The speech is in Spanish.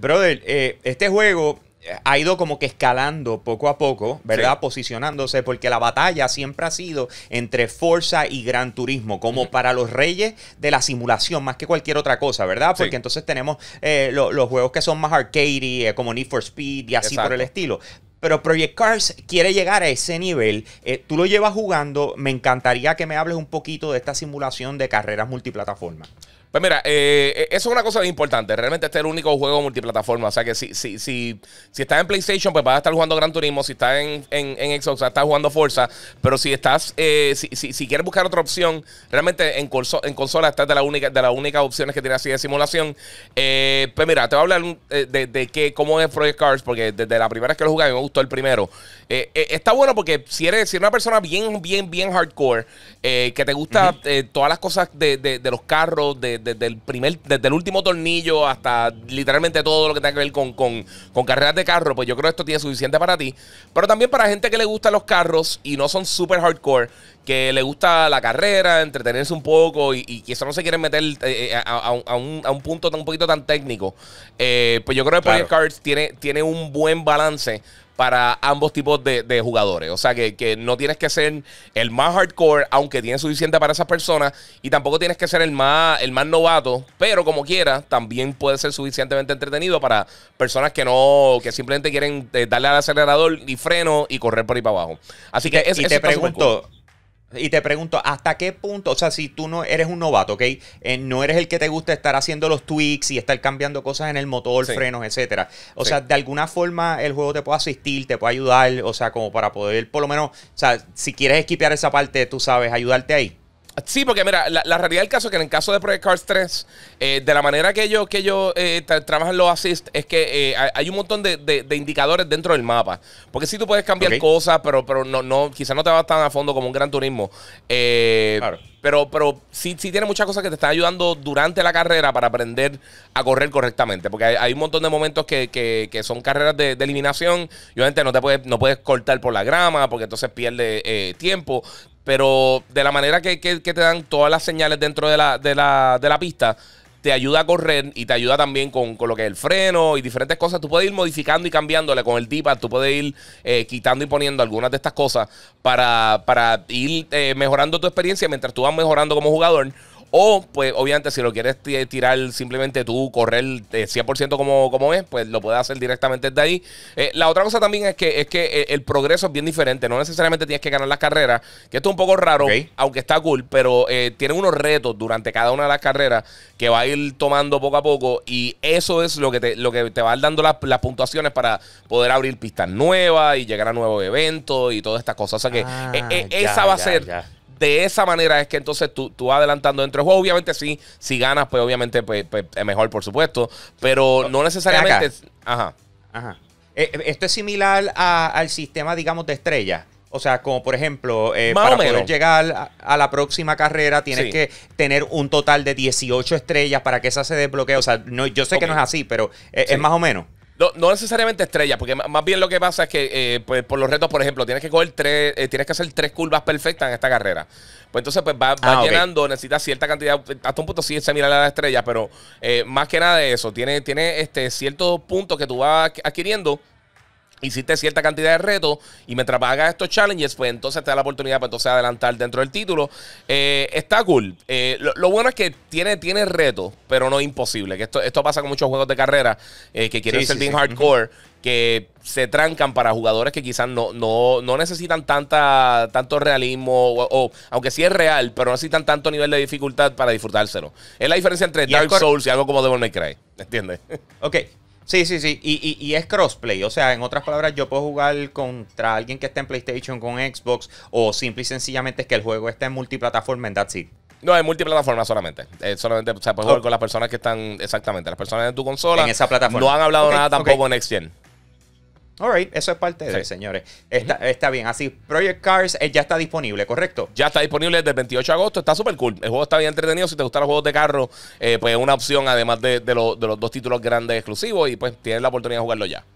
Brother, eh, este juego eh, ha ido como que escalando poco a poco, ¿verdad? Posicionándose, porque la batalla siempre ha sido entre Forza y Gran Turismo, como para los reyes de la simulación, más que cualquier otra cosa, ¿verdad? Porque entonces tenemos eh, los juegos que son más arcade, como Need for Speed y así por el estilo. Pero Project Cars quiere llegar a ese nivel. tú lo llevas jugando. Me encantaría que me hables un poquito de esta simulación de carreras multiplataforma. Pues mira, eh, eh, eso es una cosa importante. Realmente este es el único juego multiplataforma. O sea que si, si, si, si estás en PlayStation, pues vas a estar jugando Gran Turismo. Si estás en, en, en Xbox, estás jugando Forza. Pero si estás, eh, si, si, quieres buscar otra opción, realmente en, consola, en consola estás de la única, de las únicas opciones que tiene así de simulación. Eh, pues mira, te voy a hablar de, que, cómo es Project Cars, porque desde la primera vez que lo jugué, me gustó el primero. está bueno porque si eres, si una persona bien, bien, bien hardcore, que te gusta todas las cosas de los carros, de desde el primer, desde el último tornillo hasta literalmente todo lo que tenga que ver con, carreras de carro, pues yo creo que esto tiene suficiente para ti. Pero también para gente que le gustan los carros y no son super hardcore, que le gusta la carrera, entretenerse un poco y, y eso no se quieren meter eh, eh, a, un, a, un, punto tan, un poquito tan técnico. Eh, pues yo creo que claro. Cards tiene, tiene un buen balance para ambos tipos de, jugadores. O sea, que, no tienes que ser el más hardcore, aunque tienes suficiente para esas personas, y tampoco tienes que ser el más, el más novato, pero como quiera, también puede ser suficientemente entretenido para personas que no, que simplemente quieren eh, darle al acelerador y freno y correr por ahí para abajo. Así que y te, pregunto, y te pregunto, ¿hasta qué punto? O sea, si tú no eres un novato, ¿ok? Eh, no eres el que te gusta estar haciendo los tweaks y estar cambiando cosas en el motor, frenos, etcétera. O sea, de alguna forma el juego te puede asistir, te puede ayudar, o sea, como para poder, por lo menos, o sea, si quieres esquipear esa parte, tú sabes, ayudarte ahí. Sí, porque mira, la, realidad del caso es que en el caso de Project Cars 3, eh, de la manera que ellos, que ellos eh, trabajan los assists es que eh, hay un montón de, indicadores dentro del mapa. Porque sí tú puedes cambiar cosas, pero, pero no, no, quizás no te vas tan a fondo como un gran turismo. Pero, pero sí, sí tiene muchas cosas que te están ayudando durante la carrera para aprender a correr correctamente. Porque hay, un montón de momentos que, que, son carreras de, eliminación y obviamente no te puedes, no puedes cortar por la grama porque entonces pierdes tiempo. Pero de la manera que, te dan todas las señales dentro de la, pista, te ayuda a correr y te ayuda también con, lo que es el freno y diferentes cosas. Tú puedes ir modificando y cambiándole con el d tú puedes ir eh, quitando y poniendo algunas de estas cosas para, ir eh, mejorando tu experiencia mientras tú vas mejorando como jugador. O, pues, obviamente, si lo quieres tirar simplemente tú, correr 100% eh, como, como es, pues lo puedes hacer directamente desde ahí. Eh, la otra cosa también es que, es que eh, el, progreso es bien diferente. No necesariamente tienes que ganar las carreras, que esto es un poco raro, aunque está cool, pero tiene unos retos durante cada una de las carreras que va a ir tomando poco a poco y eso es lo que te, lo que te va dando las, puntuaciones para poder abrir pistas nuevas y llegar a nuevos eventos y todas estas cosas. O sea que ah, esa va a ser de esa manera es que entonces tú, adelantando dentro del juego. Obviamente, sí, si ganas, pues obviamente pues, pues es mejor, por supuesto. Pero oh, no necesariamente. Ajá. Ajá. Eh, eh, esto es similar al sistema, digamos, de estrellas. O sea, como por ejemplo, eh, para poder llegar a, la próxima carrera tienes que tener un total de 18 estrellas para que esa se desbloquee. O sea, no, yo sé que no es así, pero es más o menos. No, no, necesariamente estrella, porque más bien lo que pasa es que eh, pues, por los retos, por ejemplo, tienes que coger tres, eh, tienes que hacer tres curvas perfectas en esta carrera. Pues entonces, pues va, va ah, llenando, necesitas cierta cantidad, hasta un punto sí se mira la estrella, pero eh, más que nada de eso, tiene, tiene este, ciertos puntos que tú vas adquiriendo hiciste cierta cantidad de retos y mientras pagas estos challenges, pues entonces te da la oportunidad para entonces adelantar dentro del título. Eh, está cool. Eh, lo, bueno es que tiene, tiene retos, pero no imposible. Que esto, esto pasa con muchos juegos de carrera eh, que quieren ser hardcore. Que se trancan para jugadores que quizás no, no, no necesitan tanta, tanto realismo, o, aunque sí es real, pero no necesitan tanto nivel de dificultad para disfrutárselo. Es la diferencia entre Dark Souls y algo como Devil May Cry. ¿Entiendes? Ok, Sí, sí, sí. Y, y, es crossplay. O sea, en otras palabras, yo puedo jugar contra alguien que esté en PlayStation con Xbox o simple y sencillamente es que el juego esté en multiplataforma en That's It. No, es multiplataforma solamente. Eh, solamente, o sea, puedes jugar con las personas que están, exactamente, las personas en tu consola. En esa plataforma. No han hablado nada tampoco en Next Alright, eso es parte de eso señores. Está, bien. Así, Project Cars eh, ya está disponible, ¿correcto? Ya está disponible desde el 28 de agosto. Está súper cool. El juego está bien entretenido. Si te gustan los juegos de carro, eh, pues es una opción, además de, de, de los dos títulos grandes exclusivos. Y pues tienes la oportunidad de jugarlo ya.